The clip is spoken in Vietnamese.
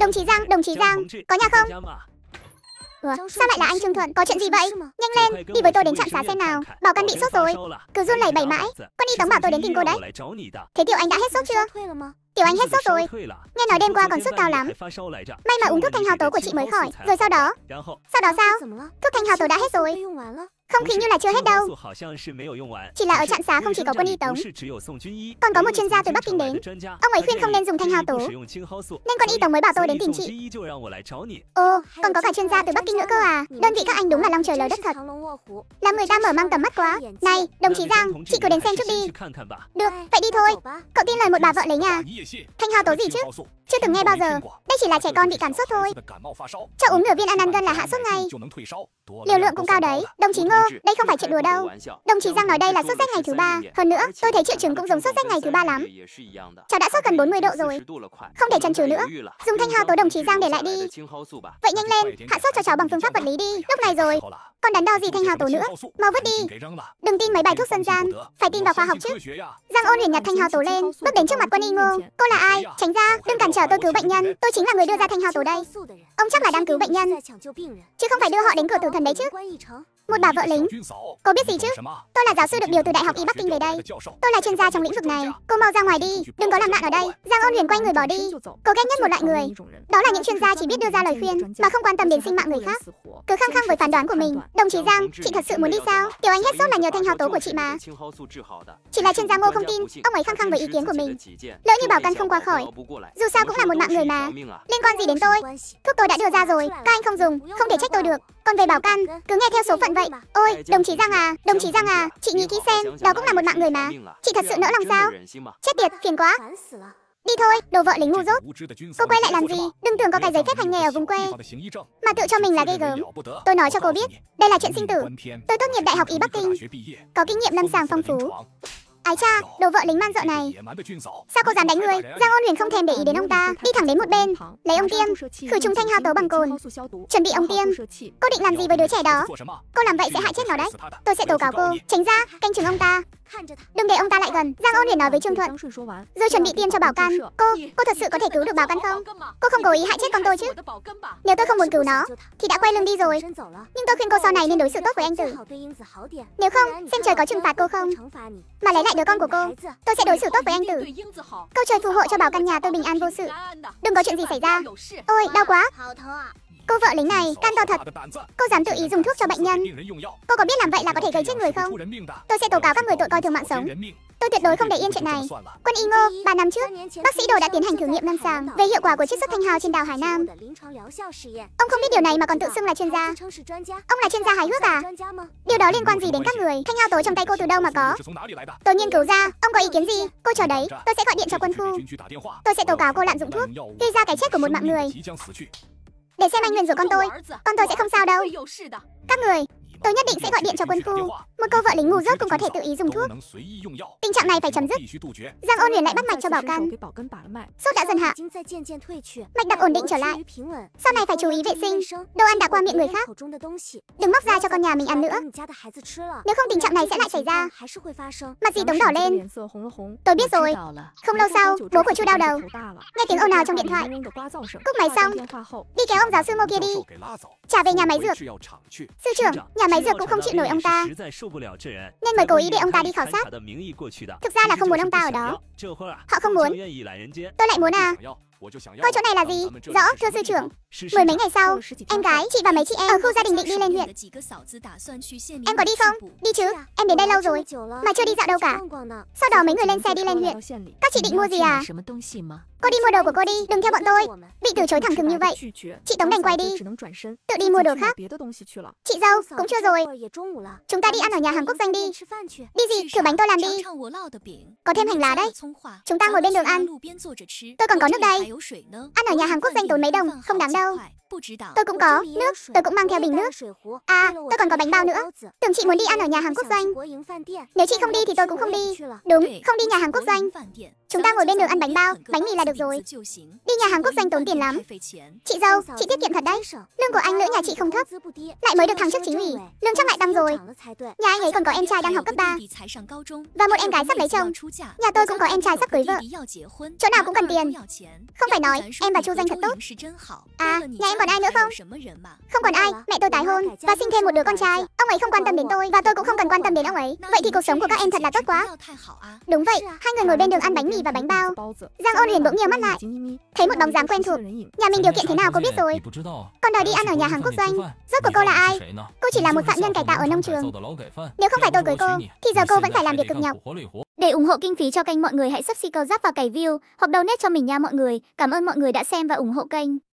Đồng chí Giang, đồng chí Giang, có nhà không? Ủa, sao lại là anh Trương Thuận? Có chuyện gì vậy? Nhanh lên, đi với tôi đến trạm xá xem nào. Bảo Căn bị sốt rồi, cứ run lẩy bẩy mãi. con y tống bảo tôi đến tìm cô đấy. Thế Tiểu Anh đã hết sốt chưa? Tiểu Anh hết sốt rồi. Nghe nói đêm qua còn sốt cao lắm. May mà uống thuốc thanh hào tố của chị mới khỏi, rồi sau đó. Sau đó sao? Thuốc thanh hào tố đã hết rồi. Không khí như là chưa hết đâu Chỉ là ở trạm xá không chỉ có quân y tống Còn có một chuyên gia từ Bắc Kinh đến Ông ấy khuyên không nên dùng thanh hao tố Nên quân y tống mới bảo tôi đến tìm chị Ồ, còn có cả chuyên gia từ Bắc Kinh nữa cơ à Đơn vị các anh đúng là long trời lở đất thật Làm người ta mở mang tầm mắt quá Này, đồng chí Giang, chị cứ đến xem chút đi Được, vậy đi thôi Cậu tin lời một bà vợ lấy nhà Thanh hao tố gì chứ Chưa từng nghe bao giờ Đây chỉ là trẻ con bị cảm sốt thôi Cho uống nửa viên ăn ăn gân là hạ sốt ngay Liều lượng cũng cao đấy Đồng chí ngồi mơ, vâng, đây không phải chuyện đùa đâu. Đồng chí Giang nói đây là sốt rét ngày thứ ba. Hơn nữa, tôi thấy triệu chứng cũng giống sốt rét ngày thứ ba lắm. Cháu đã sốt gần 40 độ rồi. Không thể chần chừ nữa. Dùng thanh hao tố đồng chí Giang để lại đi. Vậy nhanh lên, hạ sốt cho cháu bằng phương pháp vật lý đi. Lúc này rồi. Còn đắn đo gì thanh hao tố nữa. Mau vứt đi. Đừng tin mấy bài thuốc dân gian, phải tin vào khoa học chứ. Giang Ôn liền nhặt thanh hao tố lên, bước đến trước mặt quân y ngô. Cô là ai? Tránh ra, đừng cản trở tôi cứu bệnh nhân. Tôi chính là người đưa ra thanh hao tố đây. Ông chắc là đang cứu bệnh nhân, chứ không phải đưa họ đến cửa tử thần đấy chứ. Một bà vợ lính Cô biết gì chứ Tôi là giáo sư được điều từ Đại học Y Bắc Kinh về đây Tôi là chuyên gia trong lĩnh vực này Cô mau ra ngoài đi Đừng có làm nạn ở đây Giang ôn huyền quay người bỏ đi Cô ghét nhất một loại người Đó là những chuyên gia chỉ biết đưa ra lời khuyên Mà không quan tâm đến sinh mạng người khác Cứ khăng khăng với phán đoán của mình Đồng chí Giang, chị thật sự muốn đi sao Tiểu Anh hết sốt là nhờ thanh hào tố của chị mà Chỉ là chuyên gia ngô không tin Ông ấy khăng khăng với ý kiến của mình Lỡ như bảo căn không qua khỏi Dù sao cũng là một mạng người mà Liên quan gì đến tôi Thuốc tôi đã đưa ra rồi Các anh không dùng Không thể trách tôi được con về bảo can, cứ nghe theo số phận vậy. Ôi, đồng chí Giang à, đồng chí Giang à, chị nghĩ kỹ xem, đó cũng là một mạng người mà. Chị thật sự nỡ lòng sao? Chết tiệt, phiền quá. Đi thôi, đồ vợ lính ngu dốt. Cô quay lại làm gì? Đừng tưởng có cái giấy phép hành nghề ở vùng quê. Mà tự cho mình là ghê gớm. Tôi nói cho cô biết, đây là chuyện sinh tử. Tôi tốt nghiệp Đại học Y Bắc Kinh. Có kinh nghiệm lâm sàng phong phú. Ái cha, đồ vợ lính man dợ này Sao cô dám đánh người Giang ôn huyền không thèm để ý đến ông ta Đi thẳng đến một bên Lấy ông tiêm Khử trùng thanh hao tấu bằng cồn Chuẩn bị ông tiêm Cô định làm gì với đứa trẻ đó Cô làm vậy sẽ hại chết nó đấy Tôi sẽ tố cáo cô Tránh ra, canh chừng ông ta Đừng để ông ta lại gần Giang ôn huyền nói với Trương Thuận Rồi chuẩn bị tiêm cho Bảo căn. Cô, cô thật sự có thể cứu được Bảo căn không? Cô không cố ý hại chết con tôi chứ Nếu tôi không muốn cứu nó Thì đã quay lưng đi rồi Nhưng tôi khuyên cô sau này nên đối xử tốt với anh Tử Nếu không, xem trời có trừng phạt cô không Mà lấy lại đứa con của cô Tôi sẽ đối xử tốt với anh Tử Câu trời phù hộ cho Bảo căn nhà tôi bình an vô sự Đừng có chuyện gì xảy ra Ôi, đau quá Cô vợ lính này can to thật Cô dám tự ý dùng thuốc cho bệnh nhân Cô có biết làm vậy là có thể gây chết người không Tôi sẽ tố cáo các người tội coi thường mạng sống Tôi tuyệt đối không để yên chuyện này Quân Y Ngô, 3 năm trước Bác sĩ Đồ đã tiến hành thử nghiệm lâm sàng Về hiệu quả của chiết xuất thanh hào trên đảo Hải Nam Ông không biết điều này mà còn tự xưng là chuyên gia Ông là chuyên gia hài hước à Điều đó liên quan gì đến các người Thanh hao tố trong tay cô từ đâu mà có Tôi nghiên cứu ra Ông có ý kiến gì Cô chờ đấy Tôi sẽ gọi điện cho quân khu Tôi sẽ tố cáo cô lạm dụng thuốc Gây ra cái chết của một mạng người để xem anh nguyền rủa con tôi Con tôi sẽ không sao đâu Các người Tôi nhất định sẽ gọi điện cho quân khu một cô vợ lính ngu dốt cũng có thể tự ý dùng thuốc. Tình trạng này phải chấm dứt. Giang Ôn Huyền lại bắt mạch cho Bảo Căn. Sốt đã dần hạ. Mạch đập ổn định trở lại. Sau này phải chú ý vệ sinh. Đồ ăn đã qua miệng người khác. Đừng móc ra cho con nhà mình ăn nữa. Nếu không tình trạng này sẽ lại xảy ra. Mặt gì đống đỏ lên. Tôi biết rồi. Không lâu sau, bố của Chu đau đầu. Nghe tiếng ồn nào trong điện thoại. Cúp máy xong, đi kéo ông giáo sư Mô kia đi. Trả về nhà máy dược. Sư trưởng, nhà máy dược cũng không chịu nổi ông ta nên mời cố ý để ông ta đi khảo sát. Thực ra là không muốn ông ta ở đó. Họ không muốn. Tôi lại muốn à. Coi chỗ này là gì? Rõ, thưa sư trưởng. Mười mấy ngày sau, em gái, chị và mấy chị em ở khu gia đình định đi lên huyện. Em có đi không? Đi chứ, em đến đây lâu rồi, mà chưa đi dạo đâu cả. Sau đó mấy người lên xe đi lên huyện. Các chị định mua gì à? Cô đi mua đồ của cô đi, đừng theo bọn tôi. Bị từ chối thẳng thừng như vậy. Chị Tống đành quay đi. Tự đi mua đồ khác. Chị dâu, cũng chưa rồi. Chúng ta đi ăn ở nhà hàng quốc danh đi. Đi gì, thử bánh tôi làm đi. Có thêm hành lá đấy. Chúng ta ngồi bên đường ăn. Tôi còn có nước đây. Ăn ở nhà hàng quốc danh tốn mấy đồng, không đáng đâu. Tôi cũng có, nước, tôi cũng mang theo bình nước. À, tôi còn có bánh bao nữa. Tưởng chị muốn đi ăn ở nhà hàng quốc doanh. Nếu chị không đi thì tôi cũng không đi. Đúng, không đi nhà hàng quốc doanh. Chúng ta ngồi bên đường ăn bánh bao, bánh mì là được rồi. Đi nhà hàng quốc doanh tốn tiền lắm. Chị dâu, chị tiết kiệm thật đấy. Lương của anh nữ nhà chị không thấp. Lại mới được thăng chức chính ủy. Lương chắc lại tăng rồi. Nhà anh ấy còn có em trai đang học cấp 3. Và một em gái sắp lấy chồng. Nhà tôi cũng có em trai sắp cưới vợ. Chỗ nào cũng cần tiền. Không phải nói, em và Chu Danh thật tốt. À, nhà em còn ai nữa không? Không còn ai, mẹ tôi tái hôn và sinh thêm một đứa con trai. Ông ấy không quan tâm đến tôi và tôi cũng không cần quan tâm đến ông ấy. Vậy thì cuộc sống của các em thật là tốt quá. Đúng vậy, hai người ngồi bên đường ăn bánh mì mì và bánh bao. Giang Ôn liền bỗng nhiều mắt lại, thấy một bóng dáng quen thuộc. Nhà mình điều kiện thế nào cô biết rồi. Còn đòi đi ăn ở nhà hàng quốc doanh. Rốt của cô là ai? Cô chỉ là một phạm nhân cải tạo ở nông trường. Nếu không phải tôi cưới cô, thì giờ cô vẫn phải làm việc cực nhọc. Để ủng hộ kinh phí cho kênh mọi người hãy subscribe giáp vào cày view đầu donate cho mình nha mọi người. Cảm ơn mọi người đã xem và ủng hộ kênh.